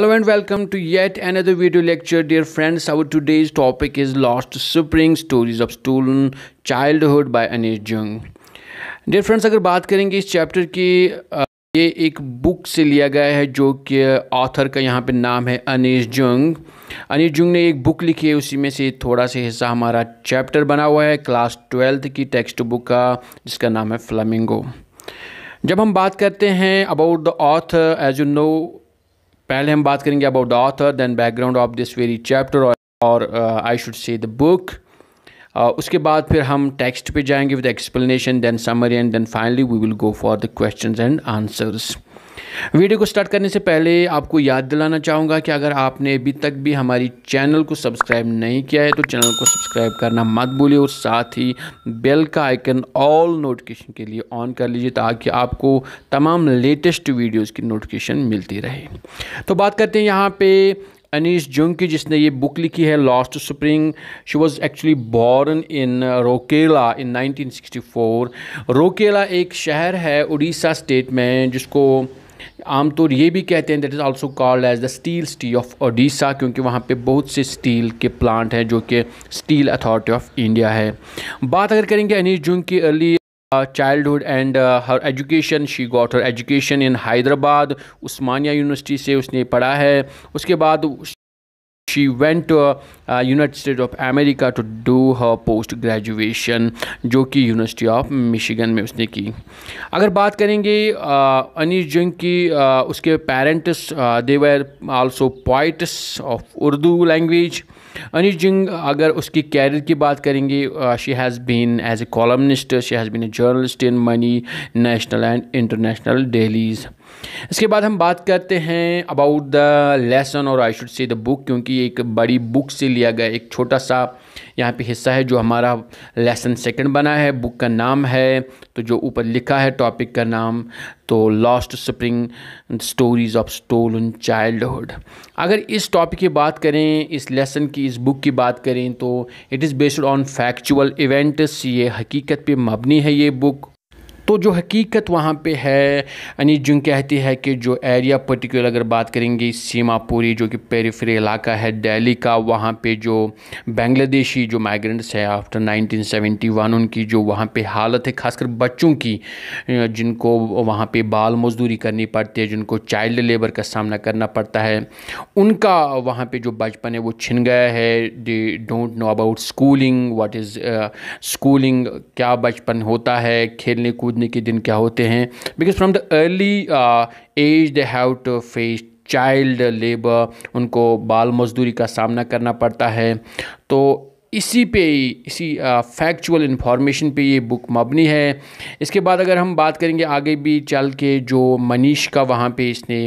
hello and welcome to yet another video lecture dear friends our today's topic is lost spring stories of stolen childhood by anish jung dear friends अगर बात करेंगे इस chapter की ये एक book से लिया गया है जो कि ऑथर का यहाँ पे नाम है अनिश जंग अनिश जुंग ने एक बुक लिखी है उसी में से थोड़ा सा हिस्सा हमारा चैप्टर बना हुआ है क्लास ट्वेल्थ की टेक्स्ट बुक का जिसका नाम है फ्लमिंगो जब हम बात करते हैं about the author as you know पहले हम बात करेंगे about the author then background of this very chapter और I should say the book उसके बाद फिर हम टेक्स्ट पे जाएंगे with explanation then summary and then finally we will go for the questions and answers video को start करने से पहले आपको याद दिलाना चाहूँगा कि अगर आपने अभी तक भी हमारी चैनल को सब्सक्राइब नहीं किया है तो चैनल को सब्सक्राइब करना मत भूलिए और साथ ही बेल का आइकन ऑल नोटिफिकेशन के लिए ऑन कर लीजिए ताकि आपको तमाम लेटेस्ट वीडियोज़ की नोटिफिकेशन मिलती रहे तो बात करते हैं यहाँ पर अनिश जुंग की जिसने ये बुक लिखी है lost spring she was actually born in Rourkela in 1964 रोकेला एक शहर है उड़ीसा स्टेट में जिसको आमतौर ये भी कहते हैं that is also called as the steel city of Odisha क्योंकि वहाँ पे बहुत से स्टील के प्लांट हैं जो कि स्टील अथॉरिटी ऑफ इंडिया है बात अगर करेंगे अनिस जुंग की early childhood and her education she got her education in Hyderabad Osmania university से उसने पढ़ा है उसके बाद she went to a uh, uh, United States of America to do her post graduation जो कि यूनिवर्सिटी ऑफ मिशिगन में उसने की अगर बात करेंगे uh, uske की uh, उसके parents were also poets of Urdu language Anees Jung अगर उसकी कैरियर की बात करेंगे she has been as a columnist she has been a journalist in many national and international dailies इसके बाद हम बात करते हैं अबाउट द लेसन और I should say the book क्योंकि एक बड़ी बुक से लिया गया एक छोटा सा यहाँ पे हिस्सा है जो हमारा लेसन सेकंड बना है बुक का नाम है तो जो ऊपर लिखा है टॉपिक का नाम तो lost spring stories of in childhood अगर इस टॉपिक की बात करें इस लेसन की इस बुक की बात करें तो it is based on factual events ये हकीकत पे मबनी है ये बुक तो जो हकीकत वहाँ पे है यानी जिन कहती है कि जो एरिया पर्टिकुलर अगर बात करेंगे सीमापुरी जो कि पेरीफ्री इलाका है दिल्ली का वहाँ पे जो बांग्लादेशी जो माइग्रेंट्स है आफ्टर 1971 उनकी जो वहाँ पे हालत है खासकर बच्चों की जिनको वहाँ पे बाल मजदूरी करनी पड़ती है जिनको चाइल्ड लेबर का सामना करना पड़ता है उनका वहाँ पर जो बचपन है वो छिन गया है they don't know about schooling what is schooling क्या बचपन होता है खेलने कूद कंपनी के दिन क्या होते हैं because from the early age they have to face child labour उनको बाल मजदूरी का सामना करना पड़ता है तो इसी पे इसी फैक्चुअल इन्फॉर्मेशन पे ये बुक मबनी है इसके बाद अगर हम बात करेंगे आगे भी चल के जो मनीष का वहाँ पे इसने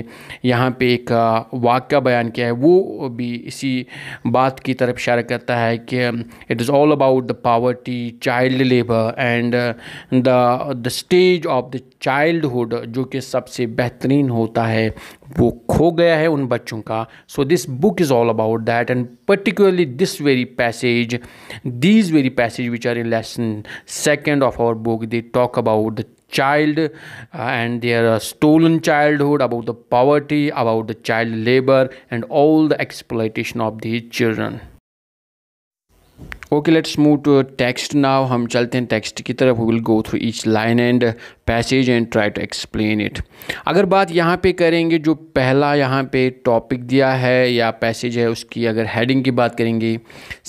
यहाँ पे एक वाक्य बयान किया है वो भी इसी बात की तरफ इशारा करता है कि it is all about the poverty child labour and the the stage of the childhood जो कि सबसे बेहतरीन होता है वो खो गया है उन बच्चों का so this book is all about that and particularly this very passage passage these very passage which are in lesson second of our book they talk about the child uh, and their uh, stolen childhood, about the poverty, about the child labor, and all the exploitation of these children. Okay let's move to text now हम चलते हैं text की तरफ will go through each line and passage and try to explain it अगर बात यहाँ पे करेंगे जो पहला यहाँ पे टॉपिक दिया है या पैसेज है उसकी अगर हेडिंग की बात करेंगे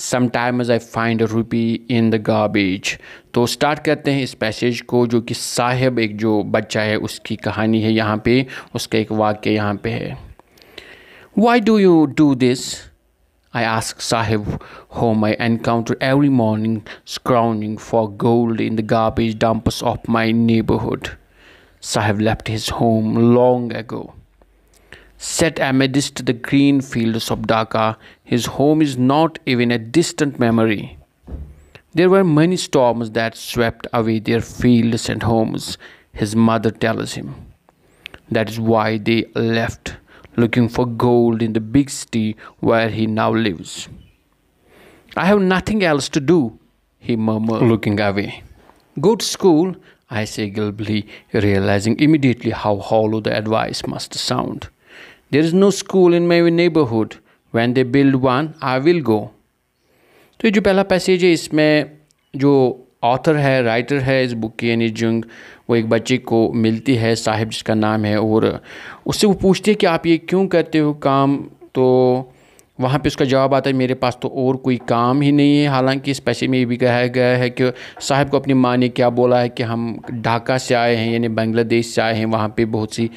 sometimes I find rupee in the garbage तो स्टार्ट करते हैं इस पैसेज को जो कि साहिब एक जो बच्चा है उसकी कहानी है यहाँ पे उसका एक वाक्य यहाँ पे है why do you do this I ask Sahib, whom I encounter every morning scrounging for gold in the garbage dumps of my neighborhood. Sahib left his home long ago. Set amidst the green fields of Dhaka, his home is not even a distant memory. There were many storms that swept away their fields and homes, his mother tells him. That is why they left looking for gold in the big city where he now lives. I have nothing else to do, he murmured, looking away. Go to school, I say glibly, realizing immediately how hollow the advice must sound. There is no school in my neighborhood. When they build one, I will go. तो जो पहला passage है इसमें जो author है writer है इस book की यानी जंग वो एक बच्चे को मिलती है साहिब जिसका नाम है और उससे वो पूछती है कि आप ये क्यों करते हो काम तो वहाँ पे उसका जवाब आता है मेरे पास तो और कोई काम ही नहीं है हालांकि इस पैसे में ये भी कहा गया है कि साहब को अपनी माँ ने क्या बोला है कि हम ढाका से आए हैं यानी बांग्लादेश से आए हैं वहाँ पे बहुत सी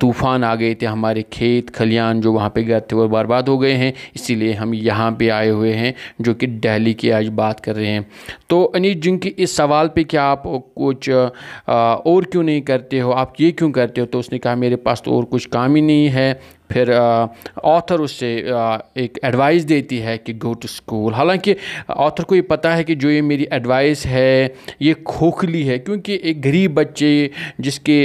तूफ़ान आ गए थे हमारे खेत खलियान जो वहाँ पे गए थे वो बर्बाद हो गए हैं इसीलिए हम यहाँ पे आए हुए हैं जो कि डेली की आज बात कर रहे हैं तो अनिल जिंग की इस सवाल पर क्या आप कुछ और क्यों नहीं करते हो आप ये क्यों करते हो तो उसने कहा मेरे पास तो और कुछ काम ही नहीं है फिर ऑथर उससे एक एडवाइस देती है कि गो टू स्कूल हालांकि ऑथर को ये पता है कि जो ये मेरी एडवाइस है ये खोखली है क्योंकि एक गरीब बच्चे जिसके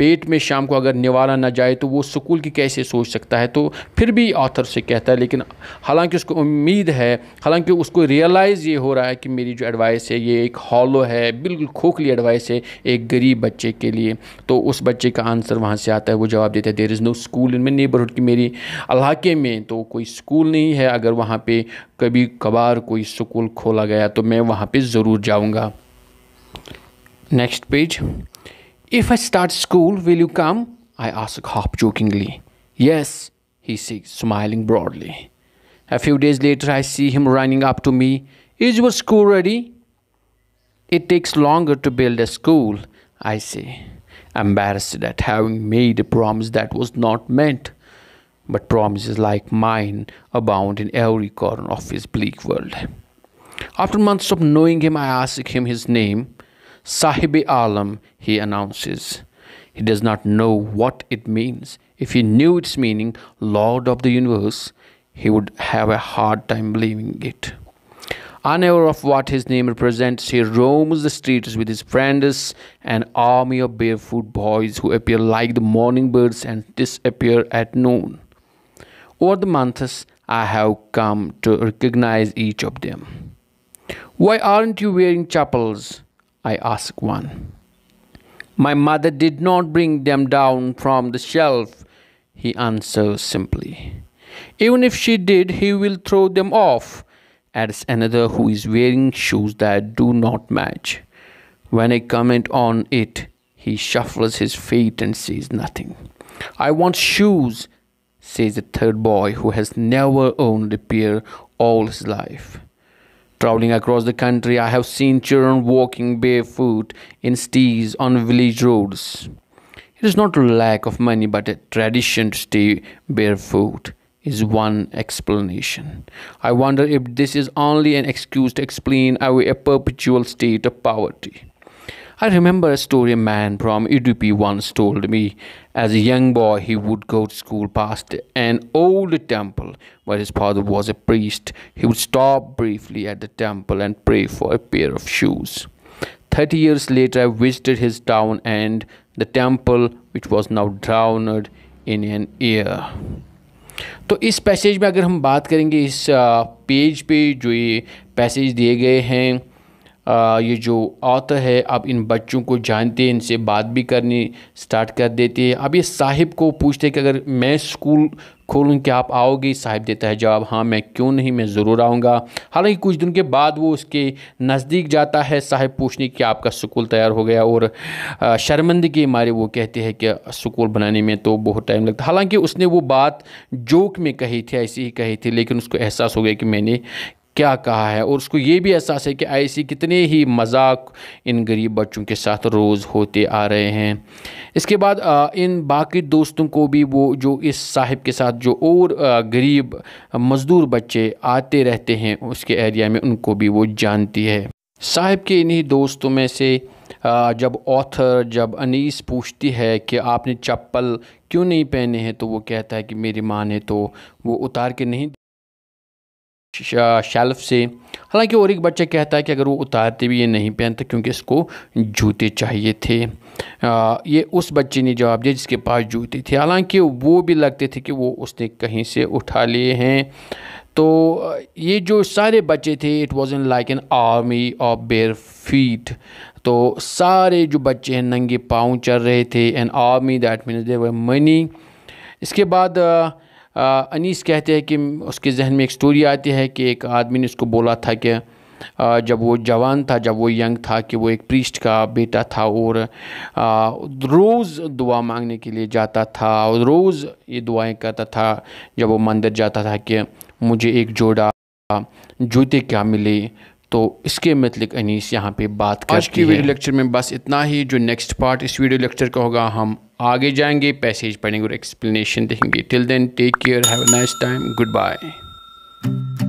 पेट में शाम को अगर निवारा ना जाए तो वो स्कूल की कैसे सोच सकता है तो फिर भी ऑथर से कहता है लेकिन हालांकि उसको उम्मीद है हालांकि उसको रियलाइज़ ये हो रहा है कि मेरी जो एडवाइस है ये एक हॉलो है बिल्कुल खोखली एडवाइस है एक गरीब बच्चे के लिए तो उस बच्चे का आंसर वहाँ से आता है वो जवाब देता है there is no school in my neighbourhood की मेरी इलाके में तो कोई स्कूल नहीं है अगर वहाँ पर कभी कभार कोई स्कूल खोला गया तो मैं वहाँ पर ज़रूर जाऊँगा next page If I start school, will you come? I ask half jokingly. Yes, he says, smiling broadly. A few days later, I see him running up to me. Is your school ready? It takes longer to build a school, I say, embarrassed at having made a promise that was not meant. But promises like mine abound in every corner of his bleak world. After months of knowing him, I ask him his name. Sahib Alam, he announces. He does not know what it means. If he knew its meaning, Lord of the universe, he would have a hard time believing it. Unaware of what his name represents, he roams the streets with his friends, an army of barefoot boys who appear like the morning birds and disappear at noon. Over the months, I have come to recognize each of them. Why aren't you wearing chapels? I asked one. My mother did not bring them down from the shelf, he answers simply. Even if she did, he will throw them off, adds another who is wearing shoes that do not match. When I comment on it, he shuffles his feet and says nothing. I want shoes, says a third boy who has never owned a pair all his life. Traveling across the country, I have seen children walking barefoot in steeds on village roads. It is not lack of money, but a tradition to stay barefoot is one explanation. I wonder if this is only an excuse to explain away a perpetual state of poverty. I remember a story a man from Udupi once told me. As a young boy, he would go to school past an old temple where his father was a priest. He would stop briefly at the temple and pray for a pair of shoes. Thirty years later, I visited his town and the temple, which was now drowned in an ear. तो इस passage में अगर हम बात करेंगे इस page uh, पे जो ये पैसेज दिए गए हैं ये जो ऑथर है अब इन बच्चों को जानते हैं इनसे बात भी करनी स्टार्ट कर देते हैं अब ये साहिब को पूछते हैं कि अगर मैं स्कूल खोलूँ क्या आप आओगे साहिब देता है जवाब हाँ मैं क्यों नहीं मैं ज़रूर आऊँगा हालांकि कुछ दिन के बाद वो उसके नज़दीक जाता है साहिब पूछने कि आपका स्कूल तैयार हो गया और शर्मंद के मारे वो कहते हैं कि स्कूल बनाने में तो बहुत टाइम लगता हालांकि उसने वो बात जोक में कही थी ऐसे ही कही थी लेकिन उसको एहसास हो गया कि मैंने क्या कहा है और उसको ये भी एहसास है कि ऐसे कितने ही मजाक इन गरीब बच्चों के साथ रोज़ होते आ रहे हैं इसके बाद इन बाकी दोस्तों को भी वो जो इस साहिब के साथ जो और गरीब मज़दूर बच्चे आते रहते हैं उसके एरिया में उनको भी वो जानती है साहिब के इन्हीं दोस्तों में से जब ऑथर जब अनीस पूछती है कि आपने चप्पल क्यों नहीं पहने हैं तो वो कहता है कि मेरी माँ ने तो वो उतार के नहीं शेल्फ से हालांकि और एक बच्चा कहता है कि अगर वो उतारते भी ये नहीं पहनता क्योंकि इसको जूते चाहिए थे आ, ये उस बच्चे ने जवाब दिया जिसके पास जूते थे हालांकि वो भी लगते थे कि वो उसने कहीं से उठा लिए हैं तो ये जो सारे बच्चे थे it was in like an army of bare feet तो सारे जो बच्चे हैं नंगे पाँव चल रहे थे an army that means there were many इसके बाद आ, अनीस कहते हैं कि उसके जहन में एक स्टोरी आती है कि एक आदमी ने उसको बोला था कि जब वो जवान था जब वो यंग था कि वो एक प्रीस्ट का बेटा था और रोज़ दुआ मांगने के लिए जाता था और रोज़ ये दुआएं करता था जब वो मंदिर जाता था कि मुझे एक जोड़ा जूते क्या मिले तो इसके मतलब अनीस यहाँ पे बात आज की वीडियो लेक्चर में बस इतना ही जो नेक्स्ट पार्ट इस वीडियो लेक्चर का होगा हम आगे जाएंगे पैसेज पढ़ेंगे और एक्सप्लेनेशन देखेंगे till then take care have nice time good bye